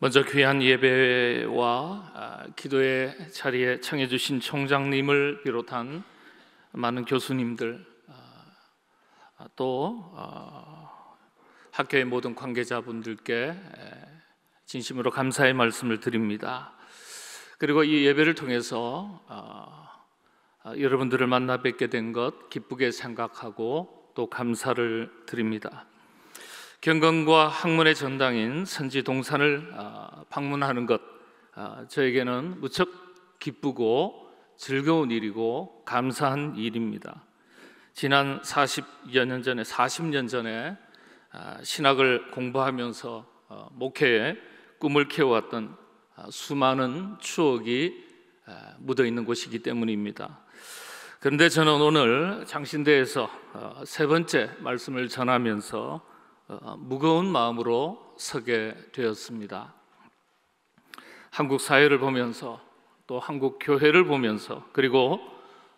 먼저 귀한 예배와 아, 기도의 자리에 청해주신 총장님을 비롯한 많은 교수님들 아, 아, 또 학교의 모든 관계자분들께 진심으로 감사의 말씀을 드립니다. 그리고 이 예배를 통해서 여러분들을 만나 뵙게 된 것 기쁘게 생각하고 또 감사를 드립니다. 경건과 학문의 전당인 선지 동산을 아, 방문하는 것 아, 저에게는 무척 기쁘고 즐거운 일이고 감사한 일입니다. 지난 40여 년 전에 40년 전에 아, 신학을 공부하면서 어, 목회에 꿈을 키워왔던 수많은 추억이 묻어 있는 곳이기 때문입니다. 그런데 저는 오늘 장신대에서 어, 세 번째 말씀을 전하면서 어, 어, 무거운 마음으로 서게 되었습니다. 한국 사회를 보면서 또 한국 교회를 보면서 그리고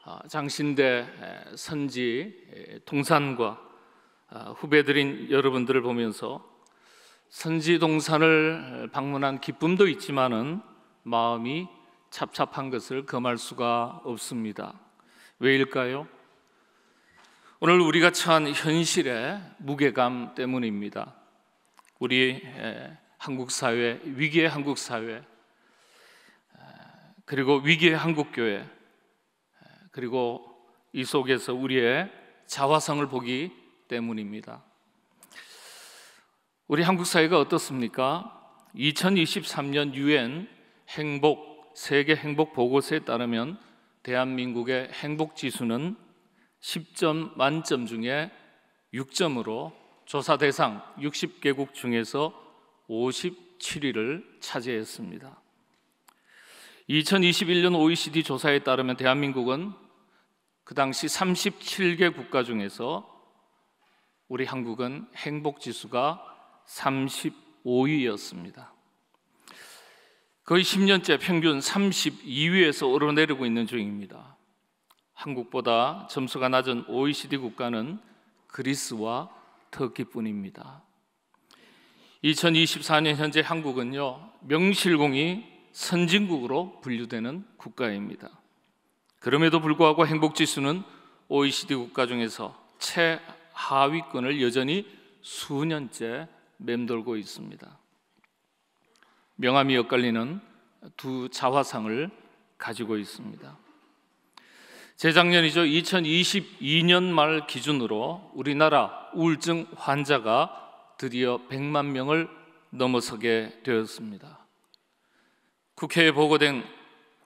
어, 장신대 선지 동산과 후배들인 여러분들을 보면서 선지 동산을 방문한 기쁨도 있지만은 마음이 찹찹한 것을 금할 수가 없습니다. 왜일까요? 오늘 우리가 처한 현실의 무게감 때문입니다. 우리 한국 사회, 위기의 한국 사회, 그리고 위기의 한국 교회, 그리고 이 속에서 우리의 자화상을 보기 때문입니다. 우리 한국 사회가 어떻습니까? 2023년 유엔 행복 세계 행복 보고서에 따르면 대한민국의 행복 지수는 10점 만점 중에 6점으로 조사 대상 60개국 중에서 57위를 차지했습니다. 2021년 OECD 조사에 따르면 대한민국은 그 당시 37개 국가 중에서 우리 한국은 행복 지수가 35위였습니다. 거의 10년째 평균 32위에서 오르내리고 있는 중입니다. 한국보다 점수가 낮은 OECD 국가는 그리스와 터키뿐입니다. 2024년 현재 한국은요, 명실공히 선진국으로 분류되는 국가입니다. 그럼에도 불구하고 행복지수는 OECD 국가 중에서 최하위권을 여전히 수년째 맴돌고 있습니다. 명암이 엇갈리는 두 자화상을 가지고 있습니다. 재작년이죠. 2022년 말 기준으로 우리나라 우울증 환자가 드디어 100만 명을 넘어서게 되었습니다. 국회에 보고된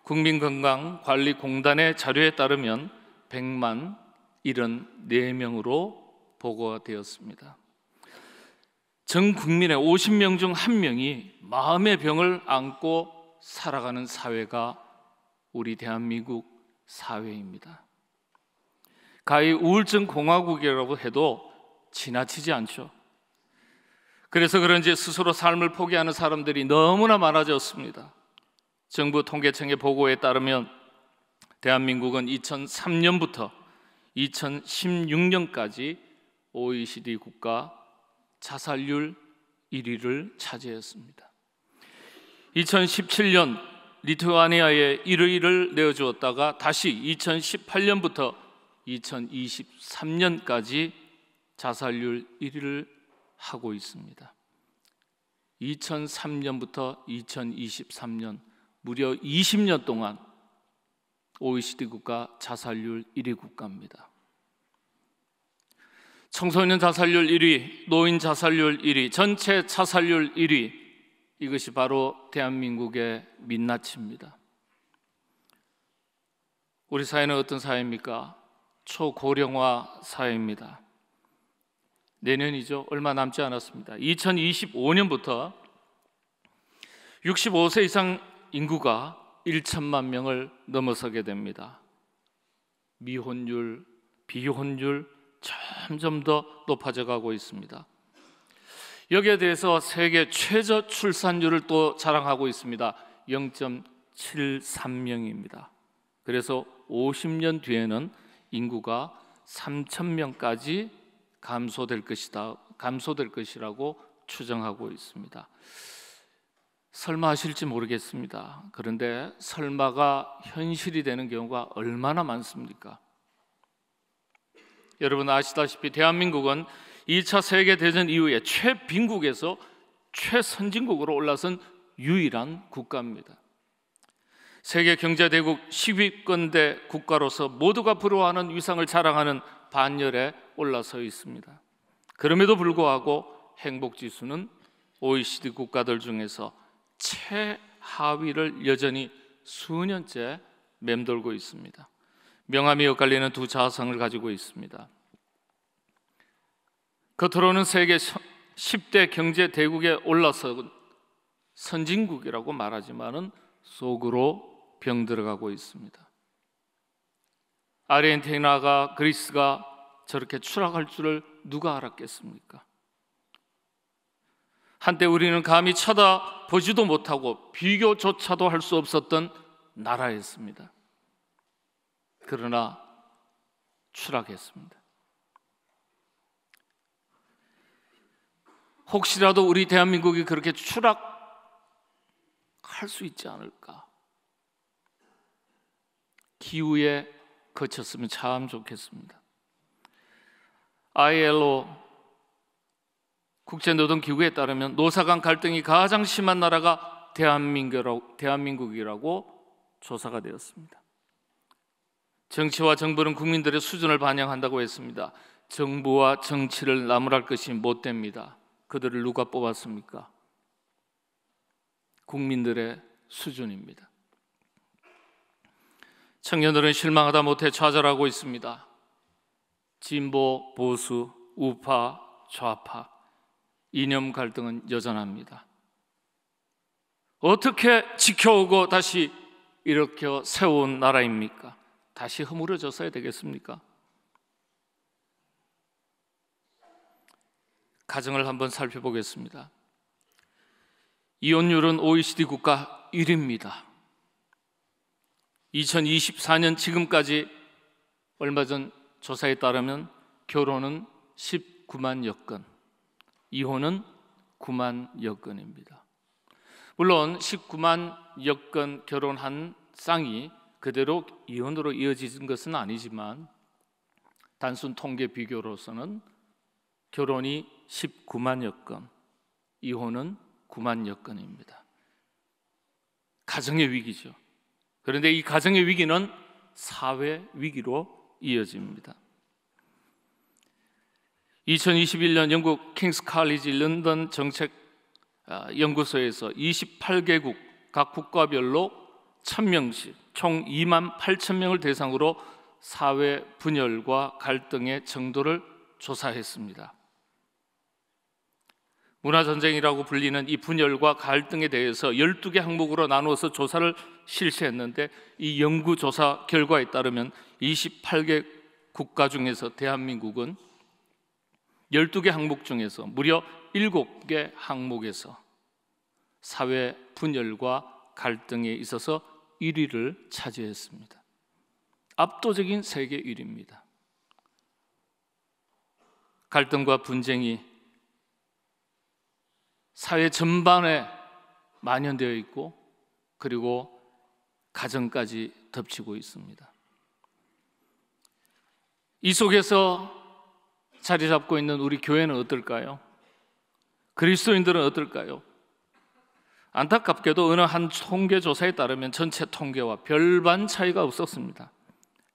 국민건강관리공단의 자료에 따르면 100만 74명으로 보고가 되었습니다. 전 국민의 50명 중한 명이 마음의 병을 안고 살아가는 사회가 우리 대한민국 사회입니다. 가히 우울증 공화국이라고 해도 지나치지 않죠. 그래서 그런지 스스로 삶을 포기하는 사람들이 너무나 많아졌습니다. 정부 통계청의 보고에 따르면 대한민국은 2003년부터 2016년까지 OECD 국가 자살률 1위를 차지했습니다. 2017년 리투아니아에 1위를 내어주었다가 다시 2018년부터 2023년까지 자살률 1위를 하고 있습니다. 2003년부터 2023년 무려 20년 동안 OECD 국가 자살률 1위 국가입니다. 청소년 자살률 1위, 노인 자살률 1위, 전체 자살률 1위, 이것이 바로 대한민국의 민낯입니다. 우리 사회는 어떤 사회입니까? 초고령화 사회입니다. 내년이죠. 얼마 남지 않았습니다. 2025년부터 65세 이상 인구가 1천만 명을 넘어서게 됩니다. 미혼율, 비혼율 점점 더 높아져 가고 있습니다. 여기에 대해서 세계 최저 출산율을 또 자랑하고 있습니다. 0.73명입니다. 그래서 50년 뒤에는 인구가 3천 명까지 감소될 것이다. 감소될 것이라고 추정하고 있습니다. 설마 하실지 모르겠습니다. 그런데 설마가 현실이 되는 경우가 얼마나 많습니까? 여러분 아시다시피 대한민국은 2차 세계대전 이후에 최빈국에서 최선진국으로 올라선 유일한 국가입니다. 세계 경제대국 10위권대 국가로서 모두가 부러워하는 위상을 자랑하는 반열에 올라서 있습니다. 그럼에도 불구하고 행복지수는 OECD 국가들 중에서 최하위를 여전히 수년째 맴돌고 있습니다. 명암이 엇갈리는 두 자성을 가지고 있습니다. 겉으로는 세계 10대 경제 대국에 올라서 선진국이라고 말하지만은 속으로 병들어가고 있습니다. 아르헨티나가 그리스가 저렇게 추락할 줄을 누가 알았겠습니까? 한때 우리는 감히 쳐다보지도 못하고 비교조차도 할 수 없었던 나라였습니다. 그러나 추락했습니다. 혹시라도 우리 대한민국이 그렇게 추락할 수 있지 않을까? 기후에 거쳤으면 참 좋겠습니다. ILO 국제노동기구에 따르면 노사간 갈등이 가장 심한 나라가 대한민국이라고 조사가 되었습니다. 정치와 정부는 국민들의 수준을 반영한다고 했습니다. 정부와 정치를 나무랄 것이 못 됩니다. 그들을 누가 뽑았습니까? 국민들의 수준입니다. 청년들은 실망하다 못해 좌절하고 있습니다. 진보, 보수, 우파, 좌파, 이념 갈등은 여전합니다. 어떻게 지켜오고 다시 이렇게 세운 나라입니까? 다시 허물어졌어야 되겠습니까? 가정을 한번 살펴보겠습니다. 이혼율은 OECD 국가 1위입니다. 2024년 지금까지 얼마 전 조사에 따르면 결혼은 19만여 건, 이혼은 9만여 건입니다. 물론 19만여 건 결혼한 쌍이 그대로 이혼으로 이어지는 것은 아니지만 단순 통계 비교로서는 결혼이 19만여 건, 이혼은 9만여 건입니다. 가정의 위기죠. 그런데 이 가정의 위기는 사회 위기로 이어집니다. 2021년 영국 킹스 칼리지 런던 정책 아, 연구소에서 28개국 각 국가별로 1000명씩 총 2만 8000명을 대상으로 사회 분열과 갈등의 정도를 조사했습니다. 문화전쟁이라고 불리는 이 분열과 갈등에 대해서 12개 항목으로 나누어서 조사를 실시했는데 이 연구조사 결과에 따르면 28개 국가 중에서 대한민국은 12개 항목 중에서 무려 7개 항목에서 사회 분열과 갈등에 있어서 1위를 차지했습니다. 압도적인 세계 1위입니다. 갈등과 분쟁이 사회 전반에 만연되어 있고 그리고 가정까지 덮치고 있습니다. 이 속에서 자리 잡고 있는 우리 교회는 어떨까요? 그리스도인들은 어떨까요? 안타깝게도 어느 한 통계 조사에 따르면 전체 통계와 별반 차이가 없었습니다.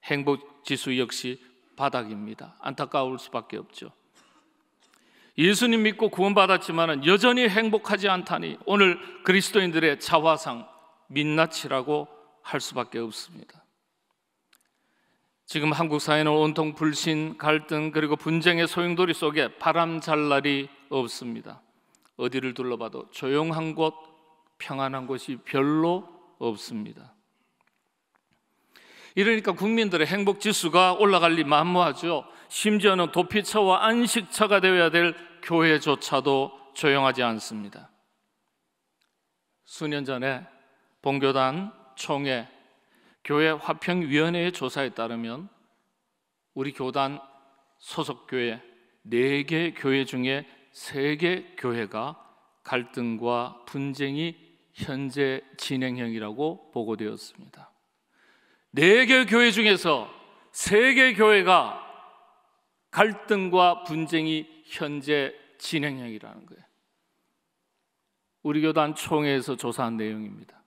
행복 지수 역시 바닥입니다. 안타까울 수밖에 없죠. 예수님 믿고 구원받았지만 여전히 행복하지 않다니 오늘 그리스도인들의 자화상 민낯이라고 할 수밖에 없습니다. 지금 한국 사회는 온통 불신, 갈등 그리고 분쟁의 소용돌이 속에 바람 잘 날이 없습니다. 어디를 둘러봐도 조용한 곳, 평안한 곳이 별로 없습니다. 이러니까 국민들의 행복 지수가 올라갈 리 만무하죠. 심지어는 도피처와 안식처가 되어야 될 교회조차도 조용하지 않습니다. 수년 전에 본교단 총회 교회 화평위원회의 조사에 따르면 우리 교단 소속 교회 네 개 교회 중에 세 개 교회가 갈등과 분쟁이 현재 진행형이라고 보고되었습니다. 네 개 교회 중에서 세 개 교회가 갈등과 분쟁이 현재 진행형이라는 거예요. 우리 교단 총회에서 조사한 내용입니다.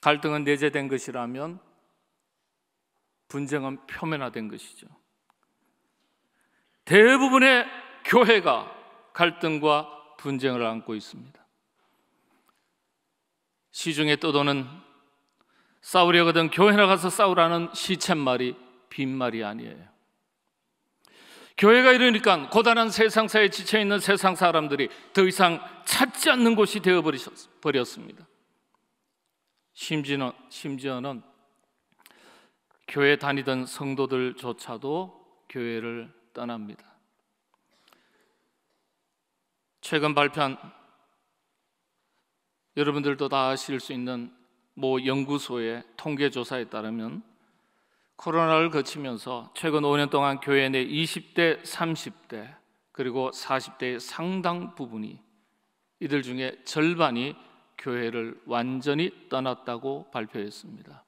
갈등은 내재된 것이라면 분쟁은 표면화된 것이죠. 대부분의 교회가 갈등과 분쟁을 안고 있습니다. 시중에 떠도는 싸우려거든 교회나 가서 싸우라는 시쳇말이 빈말이 아니에요. 교회가 이러니까 고단한 세상사에 지쳐 있는 세상 사람들이 더 이상 찾지 않는 곳이 되어 버렸습니다. 심지어는, 심지어는 교회 다니던 성도들조차도 교회를 떠납니다. 최근 발표한 여러분들도 다 아실 수 있는 모 연구소의 통계 조사에 따르면 코로나를 거치면서 최근 5년 동안 교회 내 20대, 30대 그리고 40대의 상당 부분이 이들 중에 절반이 교회를 완전히 떠났다고 발표했습니다.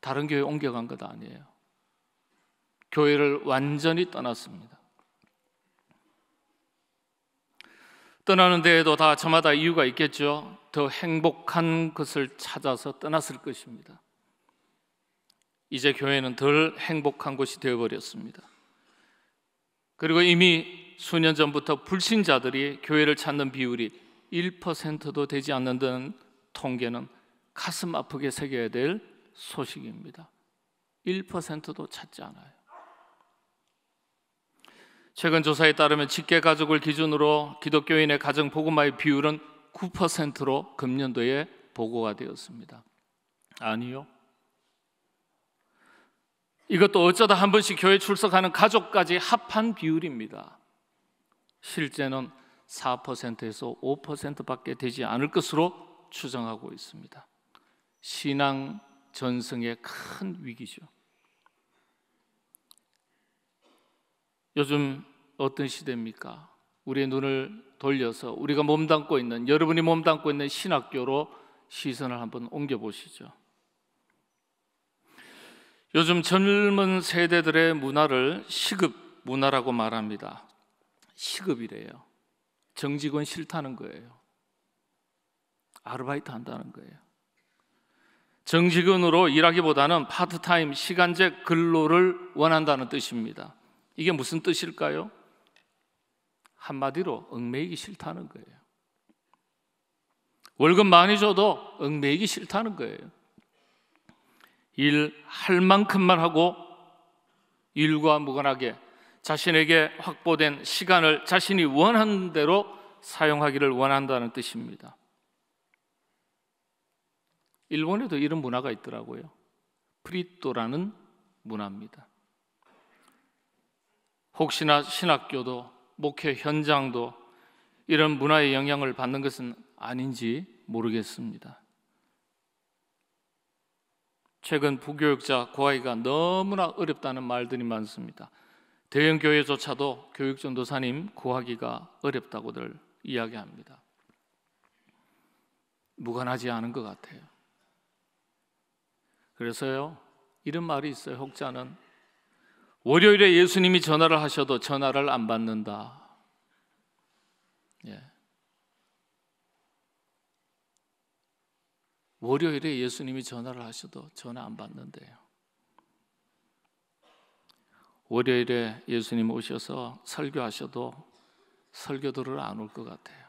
다른 교회 옮겨간 것 아니에요. 교회를 완전히 떠났습니다. 떠나는 데에도 다 저마다 이유가 있겠죠. 더 행복한 것을 찾아서 떠났을 것입니다. 이제 교회는 덜 행복한 곳이 되어버렸습니다. 그리고 이미 수년 전부터 불신자들이 교회를 찾는 비율이 1%도 되지 않는다는 통계는 가슴 아프게 새겨야 될 소식입니다. 1%도 찾지 않아요. 최근 조사에 따르면 직계 가족을 기준으로 기독교인의 가정 보고마의 비율은 9%로 금년도에 보고가 되었습니다. 아니요. 이것도 어쩌다 한 번씩 교회 출석하는 가족까지 합한 비율입니다. 실제는 4%에서 5%밖에 되지 않을 것으로 추정하고 있습니다. 신앙 전승의 큰 위기죠. 요즘 어떤 시대입니까? 우리의 눈을 돌려서 우리가 몸담고 있는 여러분이 몸담고 있는 신학교로 시선을 한번 옮겨 보시죠. 요즘 젊은 세대들의 문화를 시급 문화라고 말합니다. 시급이래요. 정직원 싫다는 거예요. 아르바이트 한다는 거예요. 정직원으로 일하기보다는 파트타임 시간제 근로를 원한다는 뜻입니다. 이게 무슨 뜻일까요? 한마디로 얽매이기 싫다는 거예요. 월급 많이 줘도 얽매이기 싫다는 거예요. 일할 만큼만 하고 일과 무관하게 자신에게 확보된 시간을 자신이 원하는 대로 사용하기를 원한다는 뜻입니다. 일본에도 이런 문화가 있더라고요. 프리또라는 문화입니다. 혹시나 신학교도 목회 현장도 이런 문화의 영향을 받는 것은 아닌지 모르겠습니다. 최근 부교육자 구하기가 너무나 어렵다는 말들이 많습니다. 대형 교회조차도 교육 전도사님 구하기가 어렵다고들 이야기합니다. 무관하지 않은 것 같아요. 그래서요 이런 말이 있어요. 혹자는 월요일에 예수님이 전화를 하셔도 전화를 안 받는다. 예. 월요일에 예수님이 전화를 하셔도 전화 안 받는데요. 월요일에 예수님 오셔서 설교하셔도 설교도를 안올 것 같아요.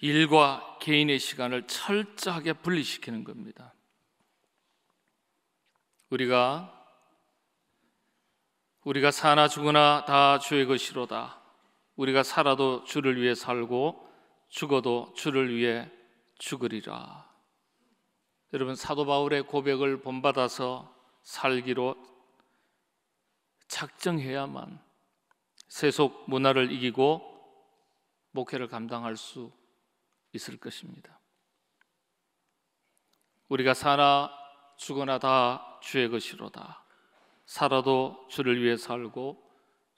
일과 개인의 시간을 철저하게 분리시키는 겁니다. 우리가 우리가 사나 죽으나 다 주의 것이로다. 우리가 살아도 주를 위해 살고 죽어도 주를 위해 죽으리라. 여러분 사도 바울의 고백을 본받아서 살기로 작정해야만 세속 문화를 이기고 목회를 감당할 수 있을 것입니다. 우리가 사나 죽거나 다 주의 것이로다. 살아도 주를 위해 살고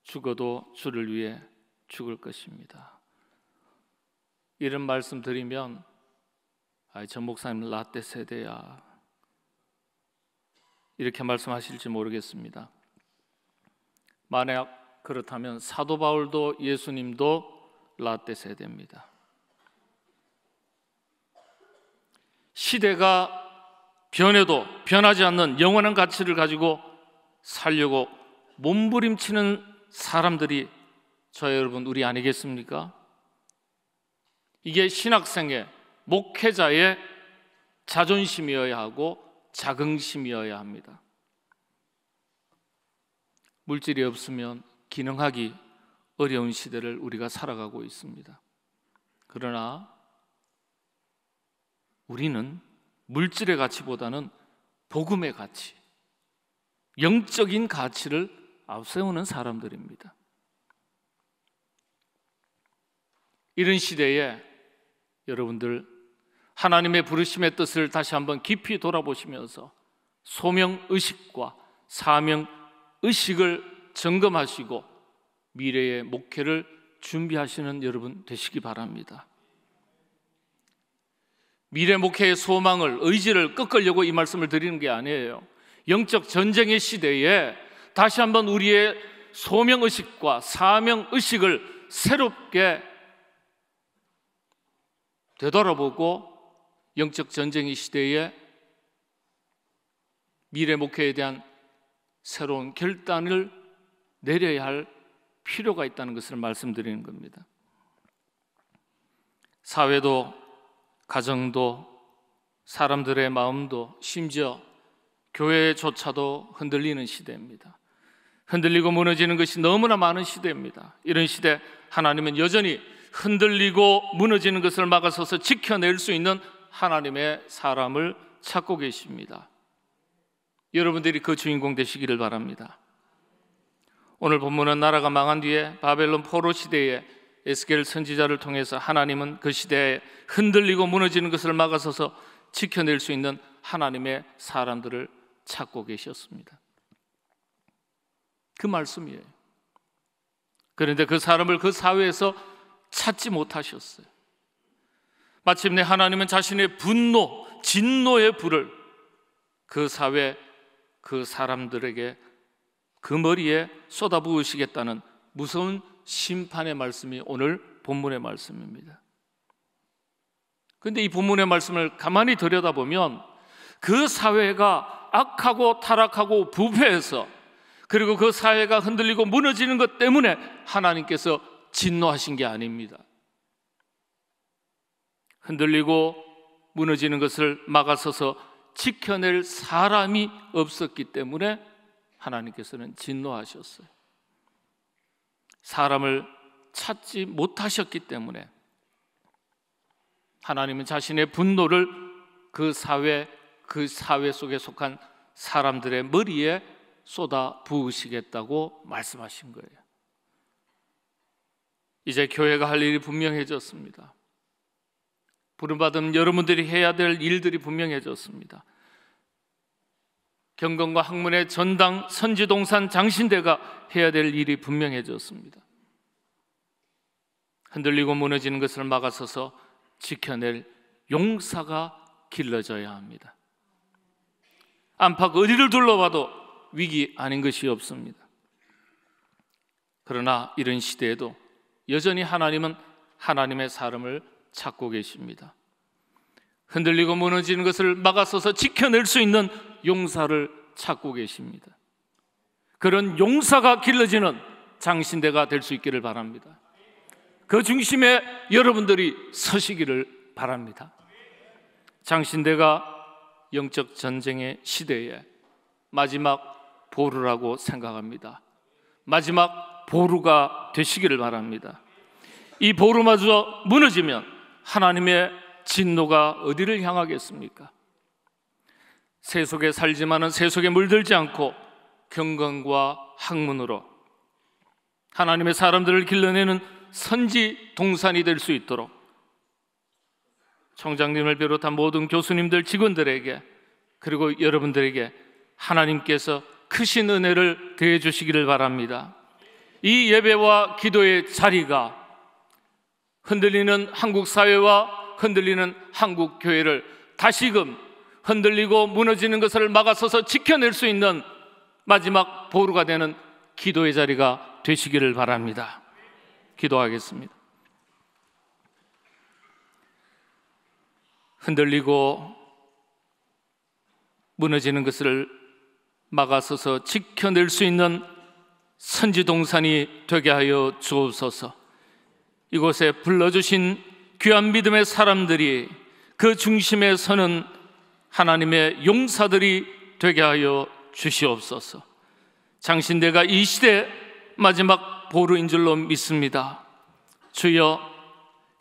죽어도 주를 위해 죽을 것입니다. 이런 말씀 드리면 아이 전 목사님 라떼 세대야 이렇게 말씀하실지 모르겠습니다. 만약 그렇다면 사도 바울도 예수님도 라떼 세대입니다. 시대가 변해도 변하지 않는 영원한 가치를 가지고 살려고 몸부림치는 사람들이 저 여러분 우리 아니겠습니까? 이게 신학생의 목회자의 자존심이어야 하고 자긍심이어야 합니다. 물질이 없으면 기능하기 어려운 시대를 우리가 살아가고 있습니다. 그러나 우리는 물질의 가치보다는 복음의 가치, 영적인 가치를 앞세우는 사람들입니다. 이런 시대에 여러분들 하나님의 부르심의 뜻을 다시 한번 깊이 돌아보시면서 소명 의식과 사명 의식을 점검하시고 미래의 목회를 준비하시는 여러분 되시기 바랍니다. 미래 목회의 소망을 의지를 꺾으려고 이 말씀을 드리는 게 아니에요. 영적 전쟁의 시대에 다시 한번 우리의 소명 의식과 사명 의식을 새롭게 되돌아보고 영적 전쟁의 시대에 미래 목회에 대한 새로운 결단을 내려야 할 필요가 있다는 것을 말씀드리는 겁니다. 사회도 가정도 사람들의 마음도 심지어 교회조차도 흔들리는 시대입니다. 흔들리고 무너지는 것이 너무나 많은 시대입니다. 이런 시대 하나님은 여전히 흔들리고 무너지는 것을 막아서서 지켜낼 수 있는 하나님의 사람을 찾고 계십니다. 여러분들이 그 주인공 되시기를 바랍니다. 오늘 본문은 나라가 망한 뒤에 바벨론 포로 시대에 에스겔 선지자를 통해서 하나님은 그 시대에 흔들리고 무너지는 것을 막아서서 지켜낼 수 있는 하나님의 사람들을 찾고 계셨습니다. 그 말씀이에요. 그런데 그 사람을 그 사회에서 찾지 못하셨어요. 마침내 하나님은 자신의 분노, 진노의 불을 그 사회, 그 사람들에게 그 머리에 쏟아부으시겠다는 무서운 심판의 말씀이 오늘 본문의 말씀입니다. 근데 이 본문의 말씀을 가만히 들여다보면 그 사회가 악하고 타락하고 부패해서 그리고 그 사회가 흔들리고 무너지는 것 때문에 하나님께서 진노하신 게 아닙니다. 흔들리고 무너지는 것을 막아서서 지켜낼 사람이 없었기 때문에 하나님께서는 진노하셨어요. 사람을 찾지 못하셨기 때문에 하나님은 자신의 분노를 그 사회, 그 사회 속에 속한 사람들의 머리에 쏟아 부으시겠다고 말씀하신 거예요. 이제 교회가 할 일이 분명해졌습니다. 부름받은 여러분들이 해야 될 일들이 분명해졌습니다. 경건과 학문의 전당 선지동산 장신대가 해야 될 일이 분명해졌습니다. 흔들리고 무너지는 것을 막아서서 지켜낼 용사가 길러져야 합니다. 안팎 어디를 둘러봐도 위기 아닌 것이 없습니다. 그러나 이런 시대에도 여전히 하나님은 하나님의 사람을 찾고 계십니다. 흔들리고 무너지는 것을 막아서서 지켜낼 수 있는 용사를 찾고 계십니다. 그런 용사가 길러지는 장신대가 될 수 있기를 바랍니다. 그 중심에 여러분들이 서시기를 바랍니다. 장신대가 영적 전쟁의 시대에 마지막 보루라고 생각합니다. 마지막 보루가 되시기를 바랍니다. 이 보루마저 무너지면 하나님의 진노가 어디를 향하겠습니까? 세 속에 살지만은 세 속에 물들지 않고 경건과 학문으로 하나님의 사람들을 길러내는 선지 동산이 될 수 있도록 총장님을 비롯한 모든 교수님들 직원들에게 그리고 여러분들에게 하나님께서 크신 은혜를 대해 주시기를 바랍니다. 이 예배와 기도의 자리가 흔들리는 한국 사회와 흔들리는 한국 교회를 다시금 흔들리고 무너지는 것을 막아서서 지켜낼 수 있는 마지막 보루가 되는 기도의 자리가 되시기를 바랍니다. 기도하겠습니다. 흔들리고 무너지는 것을 막아서서 지켜낼 수 있는 선지동산이 되게 하여 주옵소서. 이곳에 불러주신 귀한 믿음의 사람들이 그 중심에 서는 하나님의 용사들이 되게 하여 주시옵소서. 장신대가 이 시대 마지막 보루인 줄로 믿습니다. 주여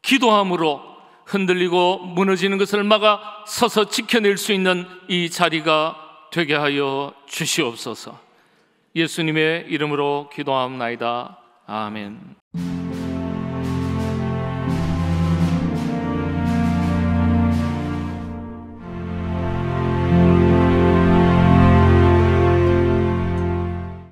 기도함으로 흔들리고 무너지는 것을 막아 서서 지켜낼 수 있는 이 자리가 되게 하여 주시옵소서. 예수님의 이름으로 기도함나이다. 아멘.